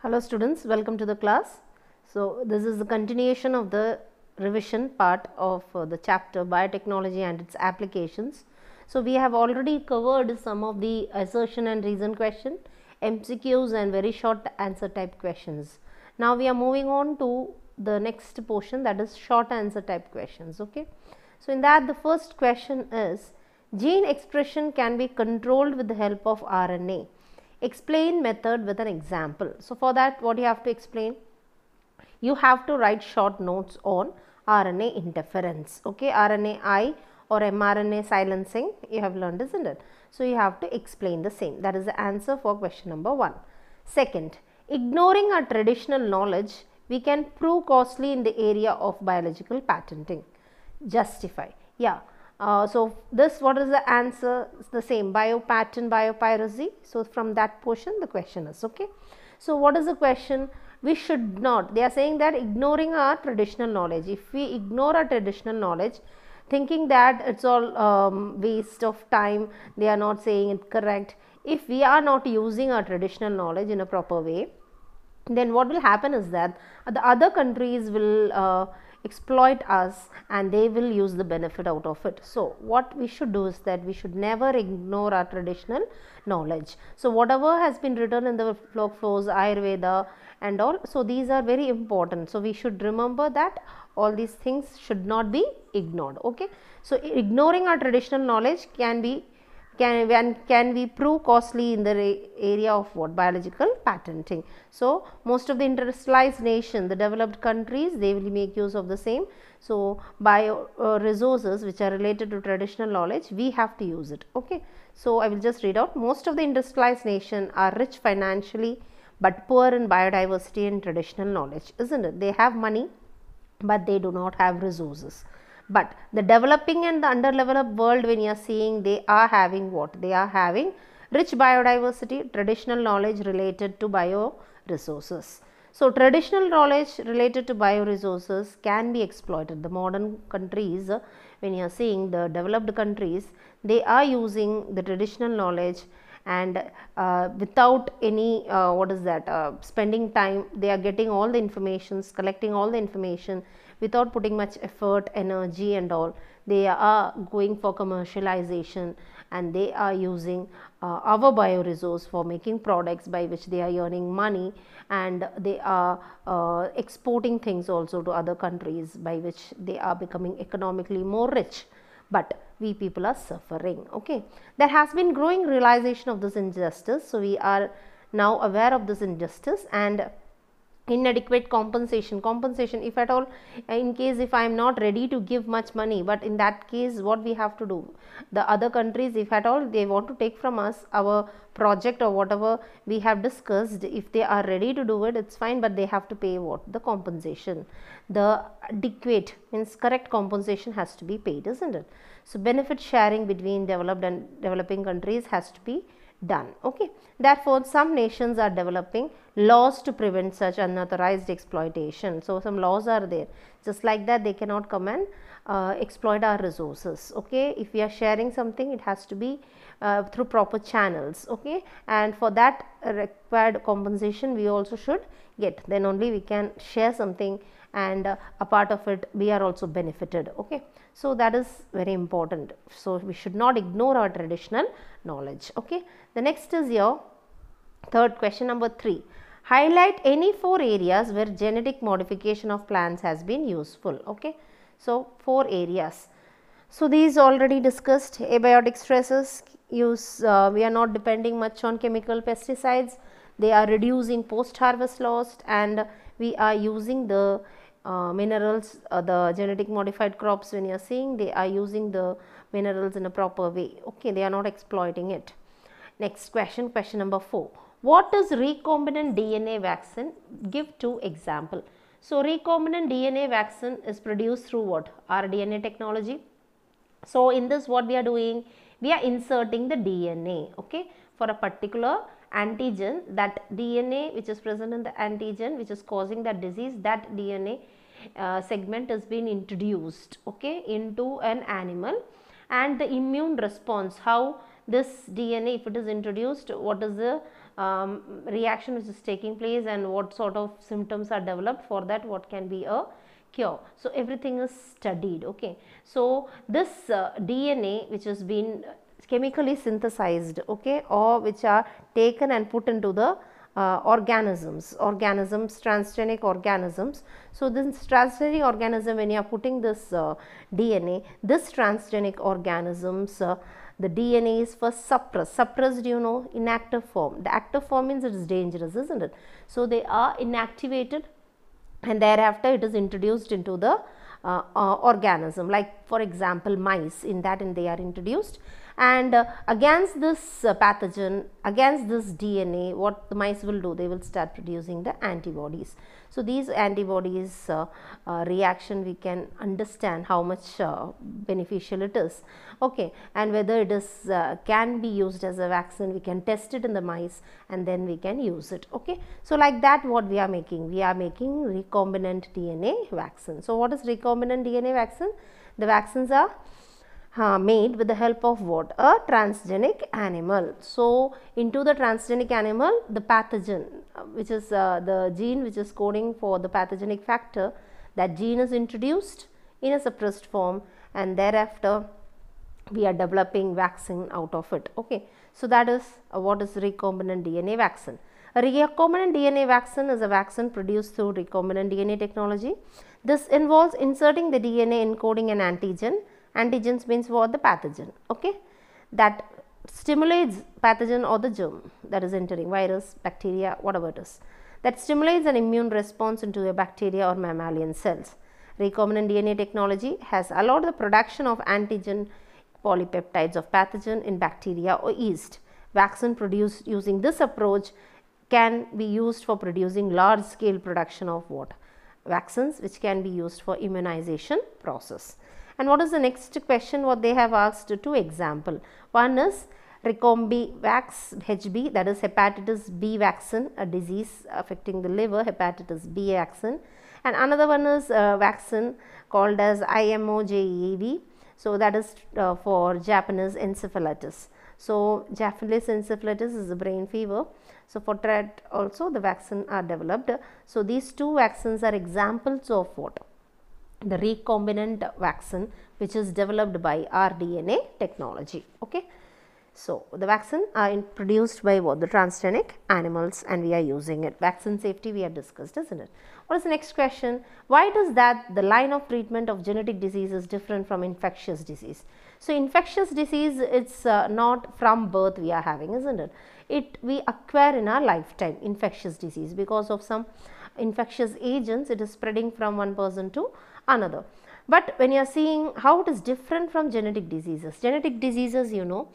Hello students, welcome to the class. So, this is the continuation of the revision part of uh, the chapter biotechnology and its applications. So, we have already covered some of the assertion and reason question, MCQs and very short answer type questions. Now, we are moving on to the next portion that is short answer type questions. Okay. So, in that the first question is gene expression can be controlled with the help of RNA Explain method with an example. So, for that what you have to explain? You have to write short notes on RNA interference, okay, RNAi or mRNA silencing you have learned isn't it. So, you have to explain the same that is the answer for question number 1. Second, ignoring our traditional knowledge we can prove costly in the area of biological patenting. Justify, yeah uh, so this what is the answer? It's the same biopatin, biopiracy. So from that portion the question is okay. So what is the question? We should not. They are saying that ignoring our traditional knowledge. If we ignore our traditional knowledge, thinking that it's all um, waste of time, they are not saying it correct. If we are not using our traditional knowledge in a proper way, then what will happen is that the other countries will uh, exploit us and they will use the benefit out of it. So, what we should do is that we should never ignore our traditional knowledge. So, whatever has been written in the flow flows, Ayurveda and all, so these are very important. So, we should remember that all these things should not be ignored. Okay. So, ignoring our traditional knowledge can be can, when can we prove costly in the area of what biological patenting. So, most of the industrialized nation the developed countries they will make use of the same. So, bio uh, resources which are related to traditional knowledge we have to use it. Okay. So, I will just read out most of the industrialized nation are rich financially but poor in biodiversity and traditional knowledge isn't it they have money but they do not have resources but the developing and the underdeveloped world when you are seeing they are having what? They are having rich biodiversity, traditional knowledge related to bioresources. So, traditional knowledge related to bioresources can be exploited. The modern countries, when you are seeing the developed countries, they are using the traditional knowledge and uh, without any uh, what is that uh, spending time they are getting all the information, collecting all the information without putting much effort energy and all they are going for commercialization and they are using uh, our bioresource for making products by which they are earning money and they are uh, exporting things also to other countries by which they are becoming economically more rich but we people are suffering okay there has been growing realization of this injustice so we are now aware of this injustice and inadequate compensation compensation if at all in case if i am not ready to give much money but in that case what we have to do the other countries if at all they want to take from us our project or whatever we have discussed if they are ready to do it it's fine but they have to pay what the compensation the adequate means correct compensation has to be paid isn't it so, benefit sharing between developed and developing countries has to be done. Okay. Therefore, some nations are developing laws to prevent such unauthorized exploitation. So, some laws are there just like that they cannot come and uh, exploit our resources. Okay. If we are sharing something it has to be uh, through proper channels. Okay. And for that required compensation we also should get then only we can share something and uh, a part of it we are also benefited okay so that is very important so we should not ignore our traditional knowledge okay the next is your third question number 3 highlight any four areas where genetic modification of plants has been useful okay so four areas so these already discussed abiotic stresses use uh, we are not depending much on chemical pesticides they are reducing post harvest loss and we are using the uh, minerals, uh, the genetic modified crops when you are seeing they are using the minerals in a proper way. Okay, they are not exploiting it. Next question, question number 4. What does recombinant DNA vaccine give to example? So, recombinant DNA vaccine is produced through what? RDNA technology. So, in this what we are doing? We are inserting the DNA okay, for a particular antigen that DNA which is present in the antigen which is causing that disease that DNA uh, segment has been introduced okay into an animal and the immune response how this DNA if it is introduced what is the um, reaction which is taking place and what sort of symptoms are developed for that what can be a cure. So, everything is studied okay. So, this uh, DNA which has been chemically synthesized okay or which are taken and put into the uh, organisms, organisms, transgenic organisms. So, this transgenic organism when you are putting this uh, DNA, this transgenic organisms, uh, the DNA is first suppressed. Suppressed you know inactive form. The active form means it is dangerous isn't it. So, they are inactivated and thereafter it is introduced into the uh, uh, organism like for example mice in that and they are introduced and uh, against this uh, pathogen against this DNA what the mice will do they will start producing the antibodies. So, these antibodies uh, uh reaction we can understand how much uh, beneficial it is okay. and whether it is uh, can be used as a vaccine we can test it in the mice and then we can use it. Okay. So, like that what we are making we are making recombinant DNA vaccine. So, what is recombinant DNA vaccine? The vaccines are uh, made with the help of what? A transgenic animal. So, into the transgenic animal, the pathogen which is uh, the gene which is coding for the pathogenic factor that gene is introduced in a suppressed form and thereafter we are developing vaccine out of it. Okay. So, that is uh, what is recombinant DNA vaccine. A recombinant DNA vaccine is a vaccine produced through recombinant DNA technology. This involves inserting the DNA encoding an antigen antigens means what the pathogen okay that stimulates pathogen or the germ that is entering virus bacteria whatever it is that stimulates an immune response into a bacteria or mammalian cells recombinant dna technology has allowed the production of antigen polypeptides of pathogen in bacteria or yeast vaccine produced using this approach can be used for producing large scale production of what vaccines which can be used for immunization process and what is the next question what they have asked to example? One is Recombi vax HB that is hepatitis B vaccine a disease affecting the liver hepatitis B vaccine and another one is uh, vaccine called as IMOJEV so that is uh, for Japanese encephalitis. So Japanese encephalitis is a brain fever. So for that also the vaccine are developed. So these two vaccines are examples of what? the recombinant vaccine which is developed by rDNA technology. Okay. So, the vaccine are produced by what the transgenic animals and we are using it. Vaccine safety we have discussed isn't it. What is the next question? Why does that the line of treatment of genetic disease is different from infectious disease? So, infectious disease it's uh, not from birth we are having isn't it. It we acquire in our lifetime infectious disease because of some infectious agents it is spreading from one person to another. But when you are seeing how it is different from genetic diseases, genetic diseases you know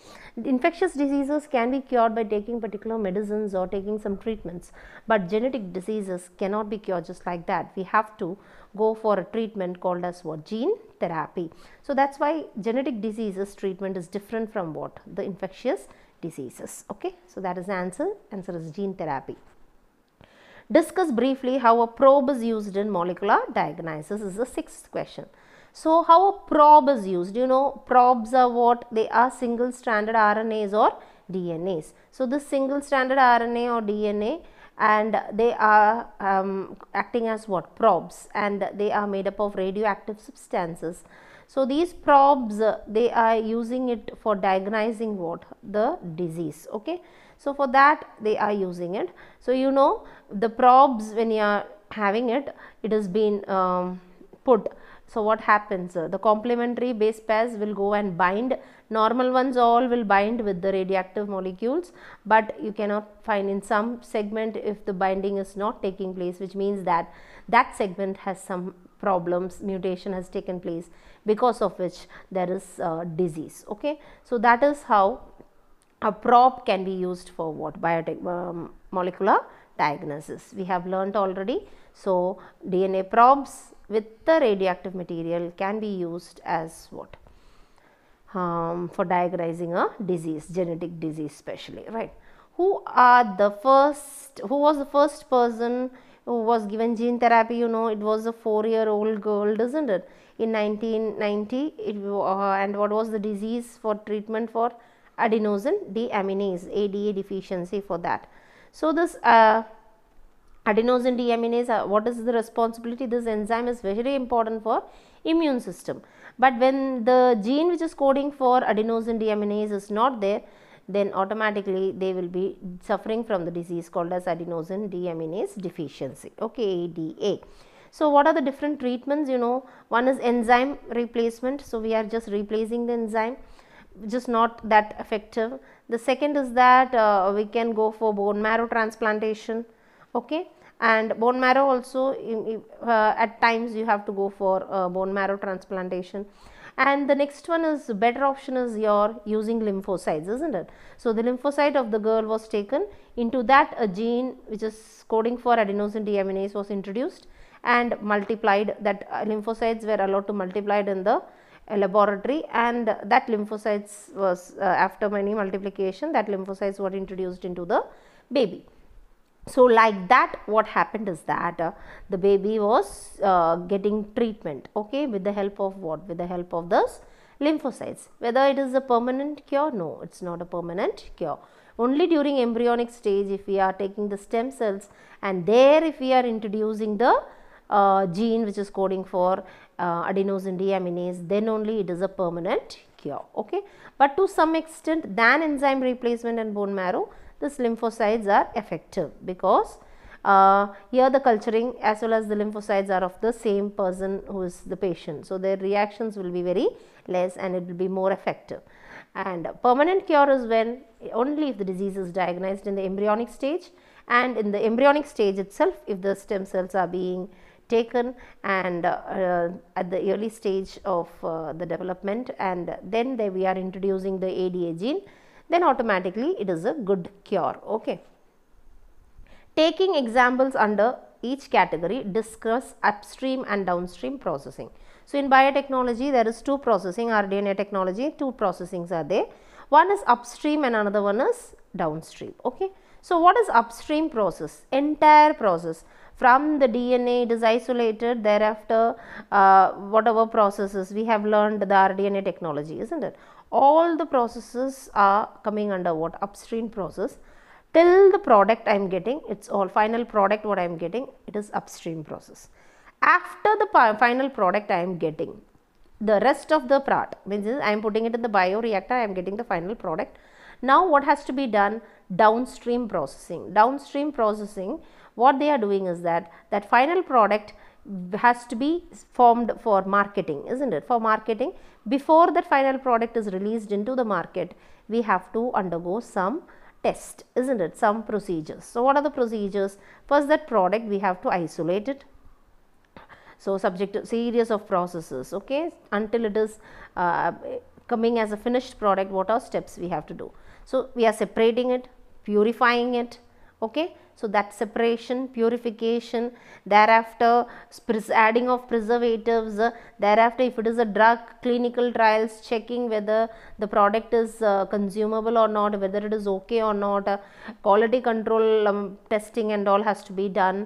infectious diseases can be cured by taking particular medicines or taking some treatments, but genetic diseases cannot be cured just like that. We have to go for a treatment called as what gene therapy. So, that is why genetic diseases treatment is different from what the infectious diseases. Okay? So, that is the answer, answer is gene therapy. Discuss briefly how a probe is used in molecular diagnosis is the sixth question. So, how a probe is used? You know, probes are what? They are single stranded RNAs or DNAs. So, this single stranded RNA or DNA and they are um, acting as what? Probes and they are made up of radioactive substances. So, these probes, they are using it for diagnosing what? The disease. Okay. So, for that they are using it. So, you know the probes when you are having it, it has been um, put. So, what happens? The complementary base pairs will go and bind. Normal ones all will bind with the radioactive molecules, but you cannot find in some segment if the binding is not taking place, which means that that segment has some problems, mutation has taken place because of which there is uh, disease. Okay, So, that is how a probe can be used for what biomolecular um, diagnosis we have learnt already so dna probes with the radioactive material can be used as what um, for diagnosing a disease genetic disease especially right who are the first who was the first person who was given gene therapy you know it was a 4 year old girl is not it in 1990 it, uh, and what was the disease for treatment for adenosine deaminase ADA deficiency for that. So, this uh, adenosine deaminase uh, what is the responsibility this enzyme is very important for immune system. But when the gene which is coding for adenosine deaminase is not there then automatically they will be suffering from the disease called as adenosine deaminase deficiency okay ADA. So, what are the different treatments you know one is enzyme replacement. So, we are just replacing the enzyme just not that effective. The second is that uh, we can go for bone marrow transplantation okay and bone marrow also uh, at times you have to go for uh, bone marrow transplantation and the next one is better option is your using lymphocytes isn't it so the lymphocyte of the girl was taken into that a gene which is coding for adenosine deaminase was introduced and multiplied that uh, lymphocytes were allowed to multiplied in the laboratory and that lymphocytes was uh, after many multiplication that lymphocytes were introduced into the baby. So, like that what happened is that uh, the baby was uh, getting treatment okay, with the help of what? With the help of this lymphocytes. Whether it is a permanent cure? No, it is not a permanent cure. Only during embryonic stage if we are taking the stem cells and there if we are introducing the uh, gene which is coding for uh, adenosine deaminase then only it is a permanent cure okay but to some extent than enzyme replacement and bone marrow this lymphocytes are effective because uh, here the culturing as well as the lymphocytes are of the same person who is the patient. So, their reactions will be very less and it will be more effective. And permanent cure is when only if the disease is diagnosed in the embryonic stage and in the embryonic stage itself if the stem cells are being taken and uh, at the early stage of uh, the development and then they we are introducing the ADA gene then automatically it is a good cure. Okay. Taking examples under each category discuss upstream and downstream processing. So, in biotechnology there is two processing RDNA technology two processings are there one is upstream and another one is downstream. Okay. So, what is upstream process entire process from the DNA it is isolated thereafter uh, whatever processes we have learned the rDNA technology isn't it all the processes are coming under what upstream process till the product I am getting it's all final product what I am getting it is upstream process after the final product I am getting the rest of the product means I am putting it in the bioreactor I am getting the final product now what has to be done downstream processing. Downstream processing what they are doing is that that final product has to be formed for marketing isn't it for marketing before that final product is released into the market we have to undergo some test isn't it some procedures so what are the procedures first that product we have to isolate it so subject to series of processes okay until it is uh, coming as a finished product what are steps we have to do so we are separating it purifying it okay so that separation purification thereafter adding of preservatives uh, thereafter if it is a drug clinical trials checking whether the product is uh, consumable or not whether it is okay or not uh, quality control um, testing and all has to be done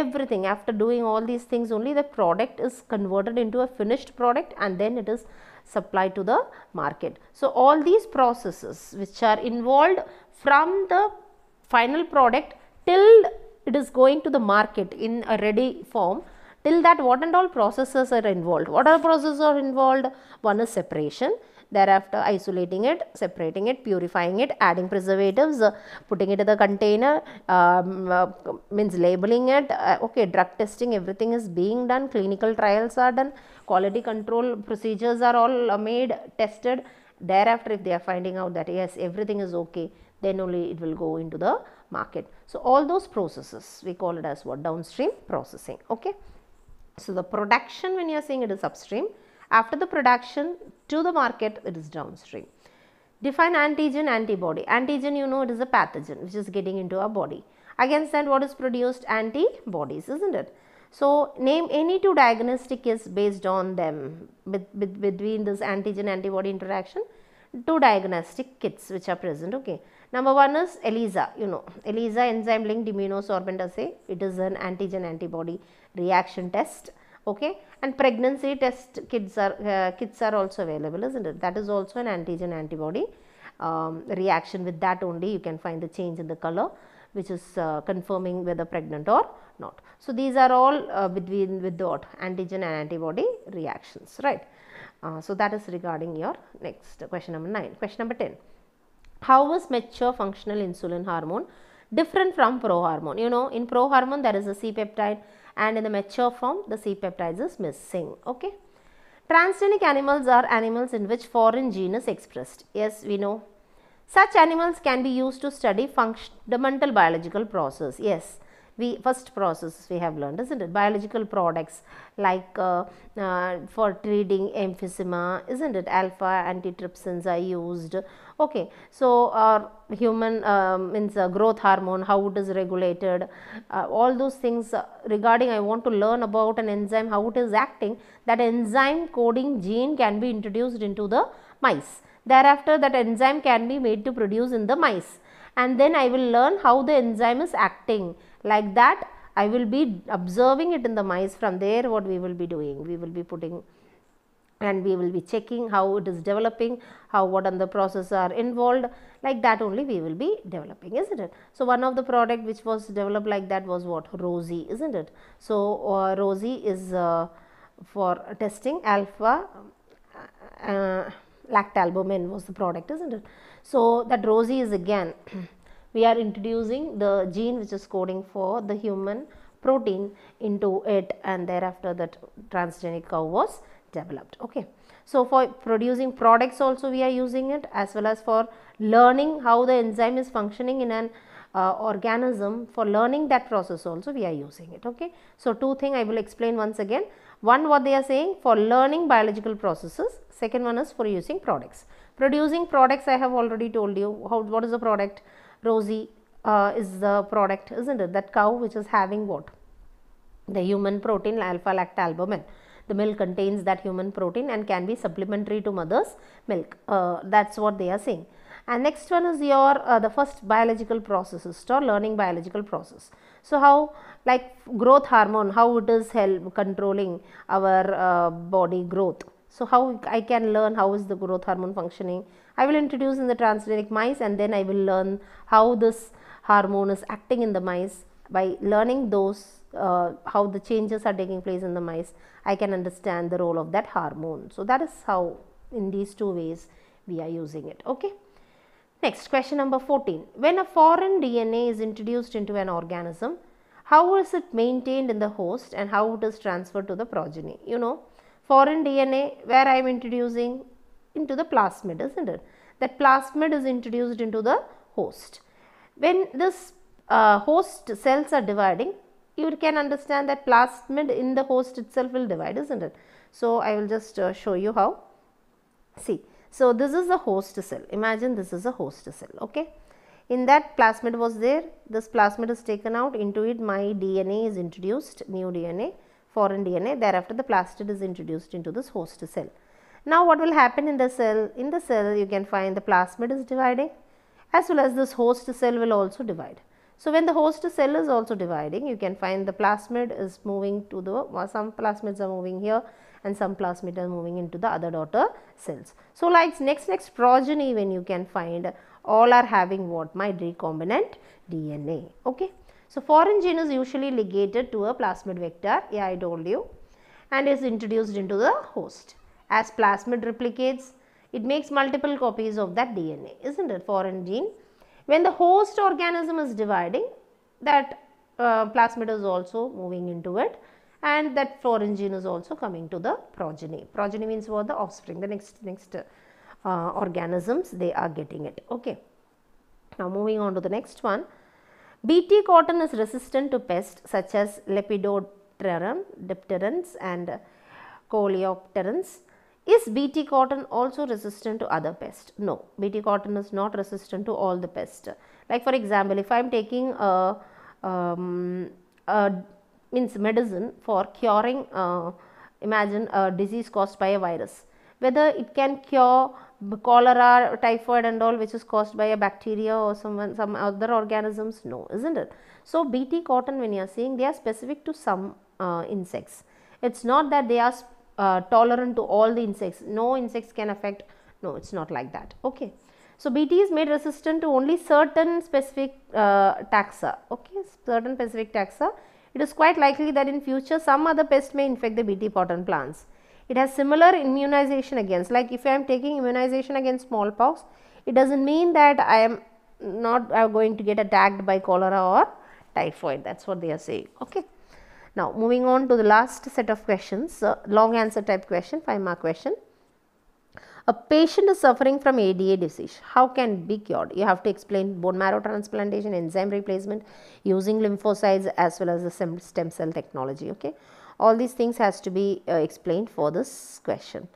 everything after doing all these things only the product is converted into a finished product and then it is supplied to the market so all these processes which are involved from the final product till it is going to the market in a ready form till that what and all processes are involved what are processes are involved one is separation thereafter isolating it separating it purifying it adding preservatives uh, putting it in the container um, uh, means labeling it uh, okay drug testing everything is being done clinical trials are done quality control procedures are all uh, made tested thereafter if they are finding out that yes everything is okay then only it will go into the market. So, all those processes we call it as what downstream processing. Okay. So, the production when you are saying it is upstream, after the production to the market it is downstream. Define antigen antibody. Antigen you know it is a pathogen which is getting into our body. Against that what is produced antibodies isn't it? So, name any two diagnostic is based on them with, with, between this antigen antibody interaction two diagnostic kits which are present okay Number one is ELISA, you know, ELISA enzyme linked immunosorbent assay. It is an antigen antibody reaction test. Okay, and pregnancy test kits are uh, kits are also available, isn't it? That is also an antigen antibody um, reaction. With that only, you can find the change in the color, which is uh, confirming whether pregnant or not. So these are all uh, between with the antigen and antibody reactions, right? Uh, so that is regarding your next question number nine. Question number ten. How is mature functional insulin hormone different from prohormone? You know, in prohormone there is a C-peptide and in the mature form the C-peptide is missing. Okay. Transgenic animals are animals in which foreign gene is expressed. Yes, we know. Such animals can be used to study fundamental biological process. Yes, we first process we have learned isn't it biological products like uh, uh, for treating emphysema isn't it alpha antitrypsins are used okay so our human um, means uh, growth hormone how it is regulated uh, all those things regarding i want to learn about an enzyme how it is acting that enzyme coding gene can be introduced into the mice thereafter that enzyme can be made to produce in the mice and then I will learn how the enzyme is acting like that I will be observing it in the mice from there what we will be doing we will be putting and we will be checking how it is developing how what and the process are involved like that only we will be developing isn't it. So, one of the product which was developed like that was what Rosie isn't it. So, uh, Rosie is uh, for testing alpha uh, lactalbumin was the product isn't it. So, that Rosie is again we are introducing the gene which is coding for the human protein into it and thereafter the transgenic cow was developed. Okay. So, for producing products also we are using it as well as for learning how the enzyme is functioning in an uh, organism for learning that process also we are using it. Okay. So, two thing I will explain once again. One what they are saying for learning biological processes, second one is for using products. Producing products I have already told you how what is the product Rosie uh, is the product, isn't it? That cow which is having what? The human protein alpha lactalbumin. The milk contains that human protein and can be supplementary to mother's milk. Uh, that's what they are saying. And next one is your uh, the first biological processes or learning biological process. So how like growth hormone, how it is help controlling our uh, body growth so how I can learn how is the growth hormone functioning. I will introduce in the transgenic mice and then I will learn how this hormone is acting in the mice. By learning those, uh, how the changes are taking place in the mice, I can understand the role of that hormone. So that is how in these two ways we are using it. Okay. Next question number 14. When a foreign DNA is introduced into an organism, how is it maintained in the host and how it is transferred to the progeny? You know, foreign DNA where I am introducing into the plasmid isn't it that plasmid is introduced into the host. When this uh, host cells are dividing you can understand that plasmid in the host itself will divide isn't it. So, I will just uh, show you how see. So, this is a host cell imagine this is a host cell okay. In that plasmid was there this plasmid is taken out into it my DNA is introduced new DNA foreign DNA. Thereafter, the plastid is introduced into this host cell. Now, what will happen in the cell? In the cell, you can find the plasmid is dividing as well as this host cell will also divide. So, when the host cell is also dividing, you can find the plasmid is moving to the, some plasmids are moving here and some plasmids are moving into the other daughter cells. So, like next next progeny when you can find all are having what? My recombinant DNA. Okay. So, foreign gene is usually ligated to a plasmid vector, yeah I told you and is introduced into the host. As plasmid replicates, it makes multiple copies of that DNA, isn't it, foreign gene? When the host organism is dividing, that uh, plasmid is also moving into it and that foreign gene is also coming to the progeny. Progeny means what? The offspring, the next, next uh, organisms, they are getting it, okay. Now, moving on to the next one. Bt cotton is resistant to pests such as Lepidopteran, Dipterans and Coleopterans. Is Bt cotton also resistant to other pests? No, Bt cotton is not resistant to all the pests. Like for example, if I am taking a, um, a means medicine for curing, uh, imagine a disease caused by a virus, whether it can cure cholera, typhoid and all which is caused by a bacteria or some some other organisms? No, isn't it? So, BT cotton when you are seeing they are specific to some uh, insects. It is not that they are uh, tolerant to all the insects. No insects can affect. No, it is not like that. Okay. So, BT is made resistant to only certain specific uh, taxa. Okay, certain specific taxa. It is quite likely that in future some other pest may infect the BT cotton plants. It has similar immunization against like if I am taking immunization against smallpox, it doesn't mean that I am not I'm uh, going to get attacked by cholera or typhoid. That's what they are saying. Okay. Now moving on to the last set of questions, uh, long answer type question, 5 mark question. A patient is suffering from ADA disease. How can be cured? You have to explain bone marrow transplantation, enzyme replacement using lymphocytes as well as the stem cell technology. Okay all these things has to be uh, explained for this question.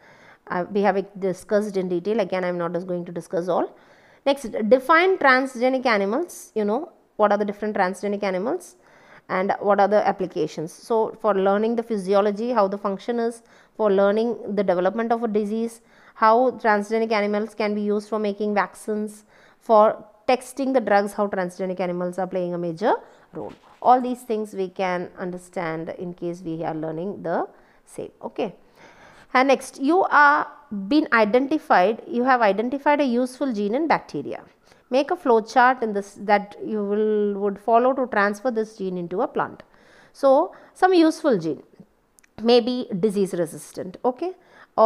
Uh, we have discussed in detail again I am not going to discuss all. Next define transgenic animals you know what are the different transgenic animals and what are the applications. So, for learning the physiology how the function is for learning the development of a disease how transgenic animals can be used for making vaccines for testing the drugs how transgenic animals are playing a major all these things we can understand in case we are learning the same. Okay. And next, you are been identified, you have identified a useful gene in bacteria. Make a flow chart in this that you will would follow to transfer this gene into a plant. So, some useful gene may be disease resistant, okay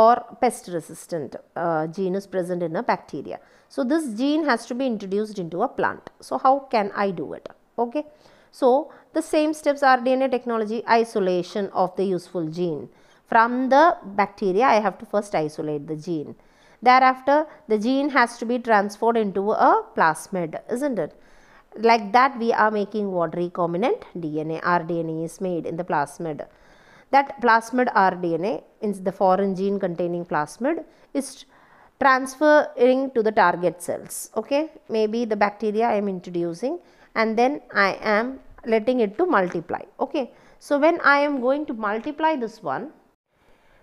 or pest resistant uh, gene is present in a bacteria. So, this gene has to be introduced into a plant. So, how can I do it? Okay. So, the same steps are DNA technology isolation of the useful gene. From the bacteria, I have to first isolate the gene. Thereafter, the gene has to be transferred into a plasmid, isn't it? Like that, we are making what recombinant DNA, rDNA is made in the plasmid. That plasmid rDNA, is the foreign gene containing plasmid, is transferring to the target cells, okay? Maybe the bacteria I am introducing and then I am letting it to multiply. Okay. So, when I am going to multiply this one,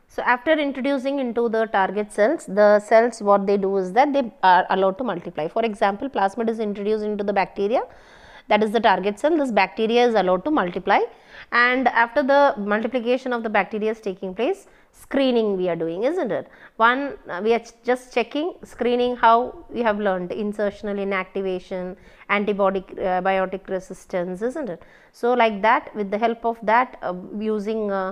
so after introducing into the target cells, the cells what they do is that they are allowed to multiply. For example, plasmid is introduced into the bacteria that is the target cell. This bacteria is allowed to multiply and after the multiplication of the bacteria is taking place, screening we are doing isn't it one uh, we are just checking screening how we have learned insertional inactivation antibiotic uh, biotic resistance isn't it so like that with the help of that uh, using uh,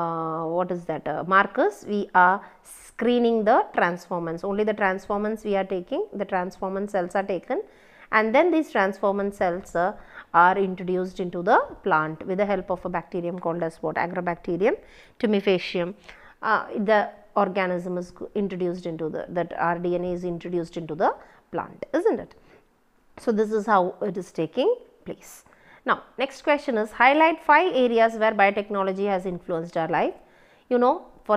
uh, what is that uh, markers we are screening the transformants only the transformants we are taking the transformant cells are taken and then these transformant cells are introduced into the plant with the help of a bacterium called as what agrobacterium tumefacium uh, the organism is introduced into the that DNA is introduced into the plant isn't it. So, this is how it is taking place. Now, next question is highlight 5 areas where biotechnology has influenced our life. You know for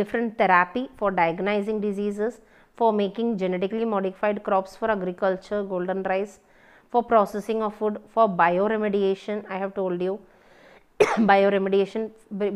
different therapy for diagnosing diseases, for making genetically modified crops for agriculture, golden rice, for processing of food, for bioremediation I have told you, bioremediation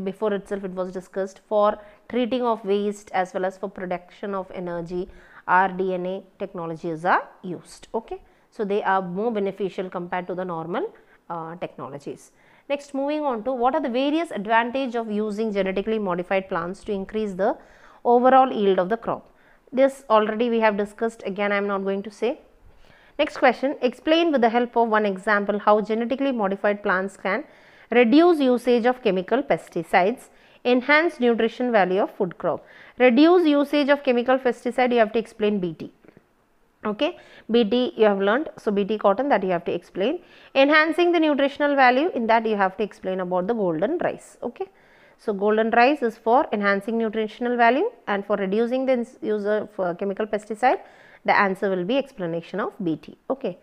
before itself it was discussed for treating of waste as well as for production of energy rDNA technologies are used. Okay. So, they are more beneficial compared to the normal uh, technologies. Next moving on to what are the various advantage of using genetically modified plants to increase the overall yield of the crop. This already we have discussed again I am not going to say. Next question explain with the help of one example how genetically modified plants can reduce usage of chemical pesticides, enhance nutrition value of food crop. Reduce usage of chemical pesticide, you have to explain BT. Okay, BT you have learned, so BT cotton that you have to explain. Enhancing the nutritional value, in that you have to explain about the golden rice. Okay. So, golden rice is for enhancing nutritional value and for reducing the use of uh, chemical pesticide, the answer will be explanation of BT. Okay.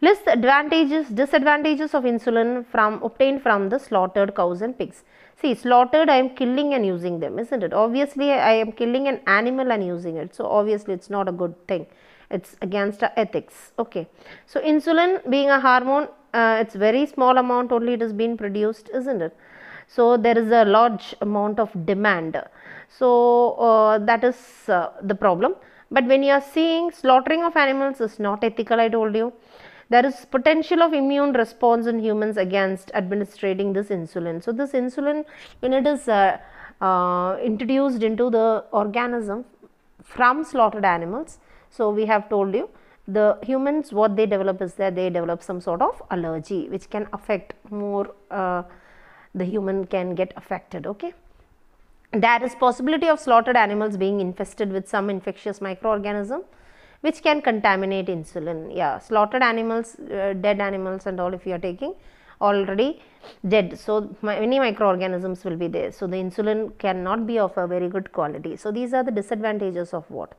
List the advantages, disadvantages of insulin from obtained from the slaughtered cows and pigs. See, slaughtered I am killing and using them, isn't it? Obviously, I am killing an animal and using it. So, obviously, it's not a good thing. It's against ethics. Okay. So, insulin being a hormone, uh, it's very small amount only it is being produced, isn't it? So, there is a large amount of demand. So, uh, that is uh, the problem. But when you are seeing slaughtering of animals is not ethical, I told you there is potential of immune response in humans against administering this insulin. So, this insulin when it is uh, uh, introduced into the organism from slaughtered animals. So, we have told you the humans what they develop is that they develop some sort of allergy which can affect more uh, the human can get affected. Okay. There is possibility of slaughtered animals being infested with some infectious microorganism which can contaminate insulin. Yeah, slaughtered animals, uh, dead animals and all if you are taking already dead. So, many microorganisms will be there. So, the insulin cannot be of a very good quality. So, these are the disadvantages of what?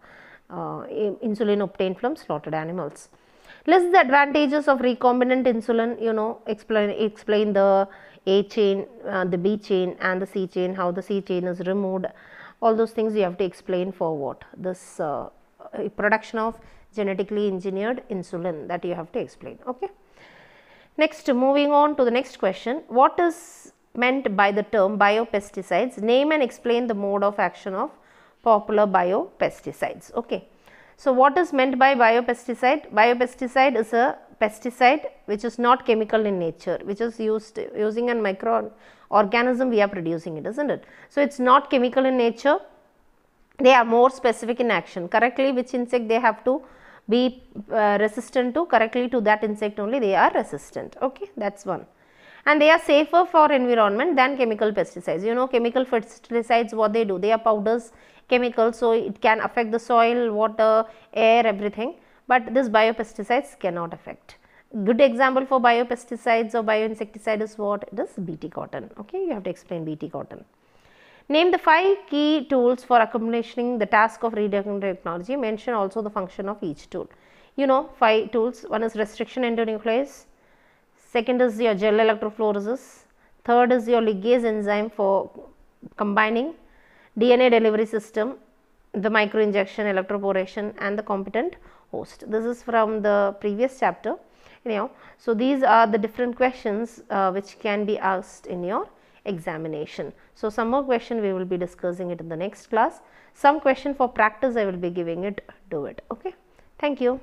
Uh, insulin obtained from slaughtered animals. List the advantages of recombinant insulin, you know, explain, explain the A chain, uh, the B chain and the C chain, how the C chain is removed, all those things you have to explain for what this uh, uh, production of genetically engineered insulin that you have to explain. Okay. Next moving on to the next question, what is meant by the term biopesticides? Name and explain the mode of action of popular biopesticides. Okay. So, what is meant by biopesticide? Biopesticide is a pesticide which is not chemical in nature, which is used using a microorganism we are producing it, isn't it? So, it is not chemical in nature, they are more specific in action correctly which insect they have to be uh, resistant to correctly to that insect only they are resistant okay that's one and they are safer for environment than chemical pesticides you know chemical pesticides what they do they are powders chemicals so it can affect the soil water air everything but this biopesticides cannot affect good example for biopesticides or bioinsecticide is what it is bt cotton okay you have to explain bt cotton Name the five key tools for accomplishing the task of redesigning technology. Mention also the function of each tool. You know five tools. One is restriction endonuclease. Second is your gel electrophoresis. Third is your ligase enzyme for combining DNA delivery system, the microinjection, electroporation and the competent host. This is from the previous chapter. You know, so these are the different questions uh, which can be asked in your examination. So, some more question we will be discussing it in the next class. Some question for practice I will be giving it, do it. Okay. Thank you.